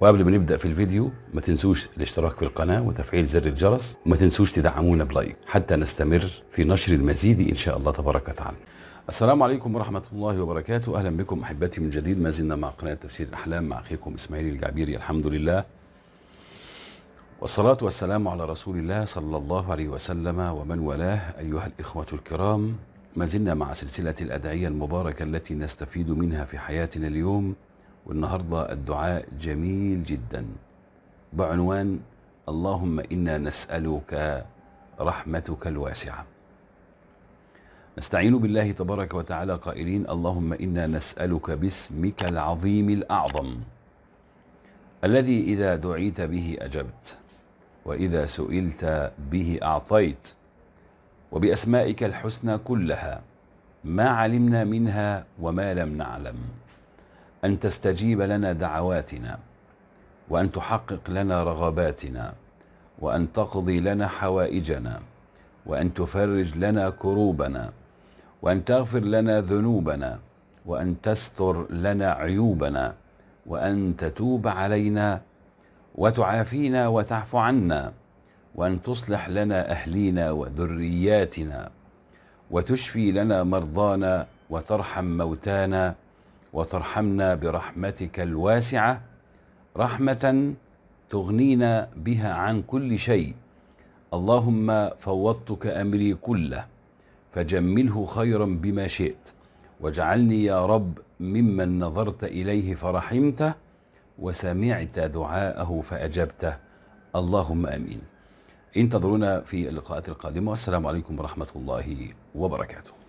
وقبل ما نبدا في الفيديو ما تنسوش الاشتراك في القناه وتفعيل زر الجرس وما تنسوش تدعمونا بلايك حتى نستمر في نشر المزيد ان شاء الله تبارك وتعالى السلام عليكم ورحمة الله وبركاته أهلا بكم أحبتي من جديد ما زلنا مع قناة تفسير الأحلام مع أخيكم إسماعيل الجعبيري الحمد لله والصلاة والسلام على رسول الله صلى الله عليه وسلم ومن والاه أيها الإخوة الكرام ما زلنا مع سلسلة الأدعية المباركة التي نستفيد منها في حياتنا اليوم والنهاردة الدعاء جميل جدا بعنوان اللهم إنا نسألك رحمتك الواسعة نستعين بالله تبارك وتعالى قائلين اللهم إنا نسألك باسمك العظيم الأعظم الذي إذا دعيت به أجبت وإذا سئلت به أعطيت وبأسمائك الحسنى كلها ما علمنا منها وما لم نعلم أن تستجيب لنا دعواتنا وأن تحقق لنا رغباتنا وأن تقضي لنا حوائجنا وأن تفرج لنا كروبنا وأن تغفر لنا ذنوبنا وأن تستر لنا عيوبنا وأن تتوب علينا وتعافينا وتعفو عنا وأن تصلح لنا أهلينا وذرياتنا وتشفي لنا مرضانا وترحم موتانا وترحمنا برحمتك الواسعة رحمة تغنينا بها عن كل شيء اللهم فوضتك أمري كله فجمله خيرا بما شئت واجعلني يا رب ممن نظرت إليه فرحمته وسمعت دعاءه فأجبته اللهم آمين انتظرونا في اللقاءات القادمة والسلام عليكم ورحمة الله وبركاته